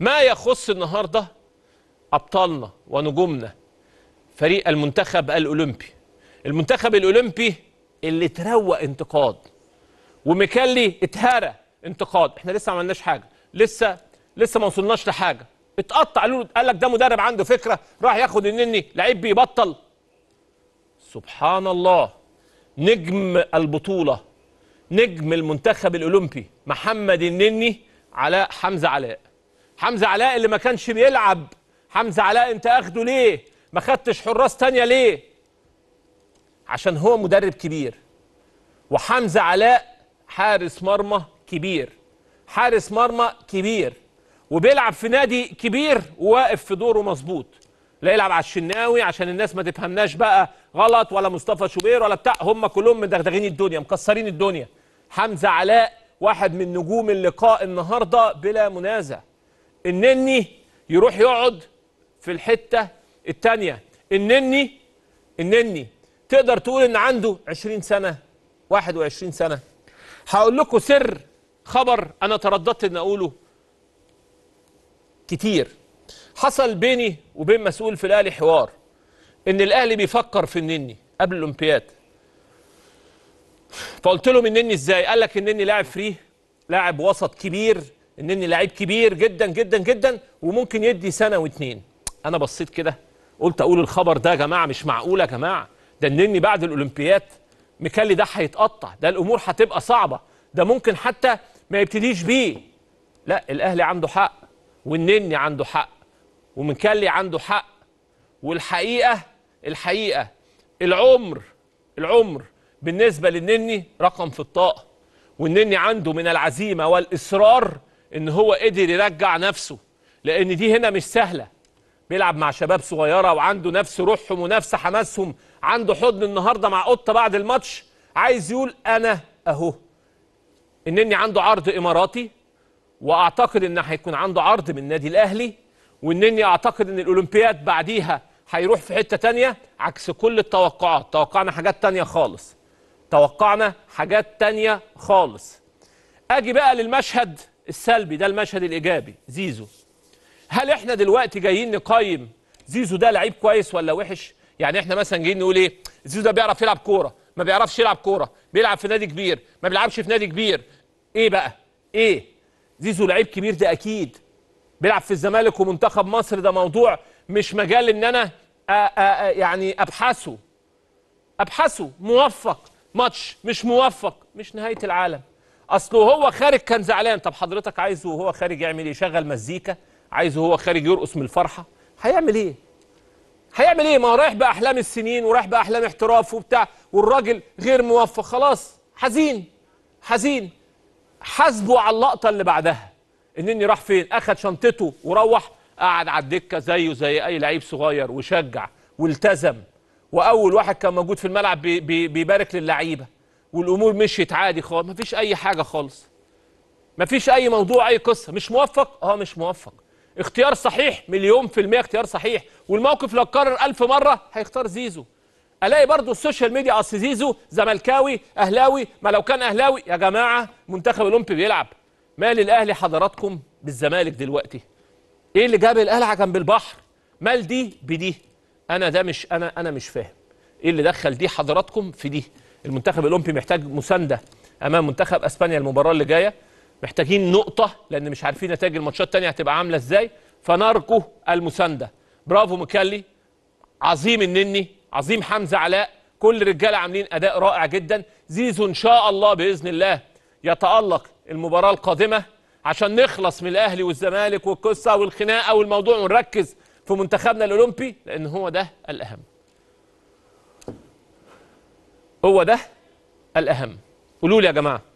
ما يخص النهارده ابطالنا ونجومنا فريق المنتخب الاولمبي المنتخب الاولمبي اللي تروق انتقاد ومكلي اتهرى انتقاد احنا لسه ما عملناش حاجه لسه لسه ما وصلناش لحاجه اتقطع قال لك ده مدرب عنده فكره راح ياخد النني لعيب بيبطل سبحان الله نجم البطوله نجم المنتخب الاولمبي محمد النني علاء حمزه علاء حمزه علاء اللي ما كانش بيلعب حمزه علاء انت اخده ليه ما خدتش حراس تانية ليه عشان هو مدرب كبير وحمزه علاء حارس مرمى كبير حارس مرمى كبير وبيلعب في نادي كبير وواقف في دوره مظبوط لا يلعب على الشناوي عشان الناس ما تفهمناش بقى غلط ولا مصطفى شوبير ولا بتاع هم كلهم مدغدغين الدنيا مكسرين الدنيا حمزه علاء واحد من نجوم اللقاء النهارده بلا منازع النني يروح يقعد في الحته الثانيه النني النني تقدر تقول ان عنده 20 سنه 21 سنه هقول لكم سر خبر انا ترددت ان اقوله كتير حصل بيني وبين مسؤول في الاهلي حوار ان الاهلي بيفكر في النني قبل الاولمبياد فقلت لهم النني ازاي قال لك النني لاعب فري لاعب وسط كبير انني لعيب كبير جدا جدا جدا وممكن يدي سنه واتنين انا بصيت كده قلت اقول الخبر ده يا جماعه مش معقول يا جماعه ده انني بعد الاولمبياد مكلي ده هيتقطع ده الامور هتبقى صعبه ده ممكن حتى ما يبتديش بيه لا الاهلي عنده حق والنني عنده حق ومكلي عنده حق والحقيقه الحقيقه العمر العمر بالنسبه للنني رقم في الطاقه والنني عنده من العزيمه والاصرار ان هو قدر يرجع نفسه لان دي هنا مش سهله بيلعب مع شباب صغيره وعنده نفس روحهم ونفس حماسهم عنده حضن النهارده مع قطه بعد الماتش عايز يقول انا اهو انني عنده عرض اماراتي واعتقد ان هيكون عنده عرض من النادي الاهلي وانني اعتقد ان الاولمبياد بعديها هيروح في حته تانية عكس كل التوقعات توقعنا حاجات تانية خالص توقعنا حاجات تانية خالص اجي بقى للمشهد السلبي ده المشهد الايجابي زيزو هل احنا دلوقتي جايين نقيم زيزو ده لعيب كويس ولا وحش يعني احنا مثلا جايين نقول ايه زيزو ده بيعرف يلعب كوره ما بيعرفش يلعب كوره بيلعب في نادي كبير ما بيلعبش في نادي كبير ايه بقى ايه زيزو لعيب كبير ده اكيد بيلعب في الزمالك ومنتخب مصر ده موضوع مش مجال ان انا آآ آآ يعني ابحثه ابحثه موفق ماتش مش موفق مش نهايه العالم اصله هو خارج كان زعلان طب حضرتك عايزه وهو خارج يعمل ايه يشغل مزيكا عايزه هو خارج يرقص من الفرحه هيعمل ايه هيعمل ايه ما هو رايح باحلام السنين ورايح باحلام احتراف وبتاع والراجل غير موفق خلاص حزين حزين حاسبه على اللقطه اللي بعدها انني راح فين اخد شنطته وروح قعد على الدكه زيه زي اي لعيب صغير وشجع والتزم واول واحد كان موجود في الملعب بيبارك للعيبه والامور مشيت عادي خالص مفيش اي حاجه خالص مفيش اي موضوع اي قصه مش موفق اه مش موفق اختيار صحيح مليون في المية اختيار صحيح والموقف لو اتكرر ألف مرة هيختار زيزو الاقي برضو السوشيال ميديا اصل زيزو زملكاوي اهلاوي ما لو كان اهلاوي يا جماعه منتخب الاولمبي بيلعب مال الاهلي حضراتكم بالزمالك دلوقتي ايه اللي جاب القلعه جنب البحر مال دي بدي انا ده مش انا انا مش فاهم ايه اللي دخل دي حضراتكم في دي المنتخب الاولمبي محتاج مسانده امام منتخب اسبانيا المباراه اللي جايه محتاجين نقطه لان مش عارفين نتائج الماتشات الثانيه هتبقى عامله ازاي فنرجو المسانده برافو مكالي عظيم النني عظيم حمزه علاء كل رجاله عاملين اداء رائع جدا زيزو ان شاء الله باذن الله يتالق المباراه القادمه عشان نخلص من الاهلي والزمالك والقصه والخناقه والموضوع ونركز في منتخبنا الاولمبي لان هو ده الاهم هو ده الأهم قولوا لي يا جماعة